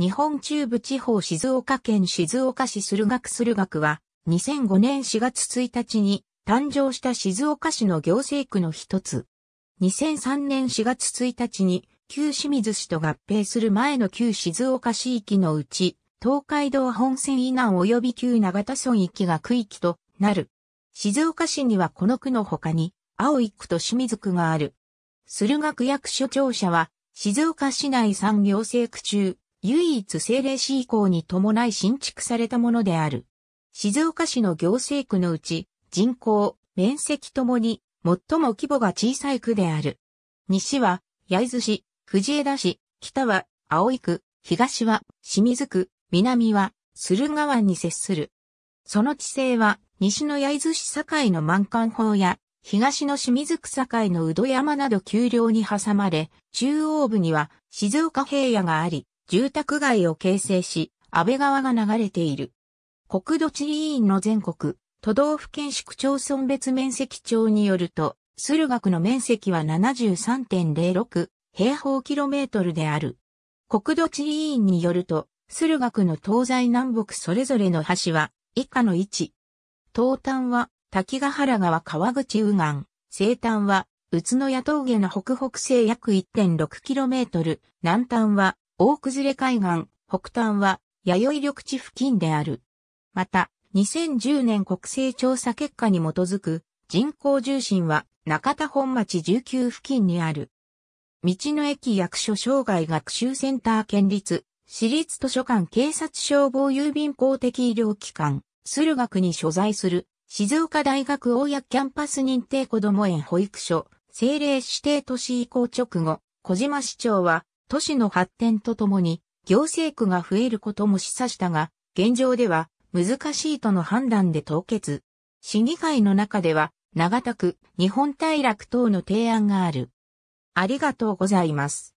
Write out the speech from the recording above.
日本中部地方静岡県静岡市駿河区駿河区は、2005年4月1日に誕生した静岡市の行政区の一つ。2003年4月1日に旧清水市と合併する前の旧静岡市域のうち、東海道本線以南及び旧長田村域が区域となる。静岡市にはこの区の他に、青井区と清水区がある。駿河区役所庁舎は、静岡市内産行政区中、唯一政令市以降に伴い新築されたものである。静岡市の行政区のうち、人口、面積ともに、最も規模が小さい区である。西は、焼津市、藤枝市、北は、青井区、東は、清水区、南は、駿河湾に接する。その地勢は、西の焼津市境の満館法や、東の清水区境の宇土山など丘陵に挟まれ、中央部には静岡平野があり、住宅街を形成し、安倍川が流れている。国土地理院の全国、都道府県市区町村別面積帳によると、駿河区の面積は73.06平方キロメートルである。国土地理院によると、駿河区の東西南北それぞれの橋は以下の位置。東端は滝ヶ原川川口右岸、西端は宇都野峠の北北西約1 6トル、南端は大崩れ海岸、北端は、弥生緑地付近である。また、2010年国勢調査結果に基づく人口重心は中田本町19付近にある。道の駅役所障害学習センター県立、私立図書館警察消防郵便公的医療機関、駿河区に所在する静岡大学大谷キャンパス認定こども園保育所、政令指定都市移行直後、小島市長は都市の発展とともに行政区が増えることも示唆したが、現状では難しいとの判断で凍結。市議会の中では、長田区、日本大楽等の提案がある。ありがとうございます。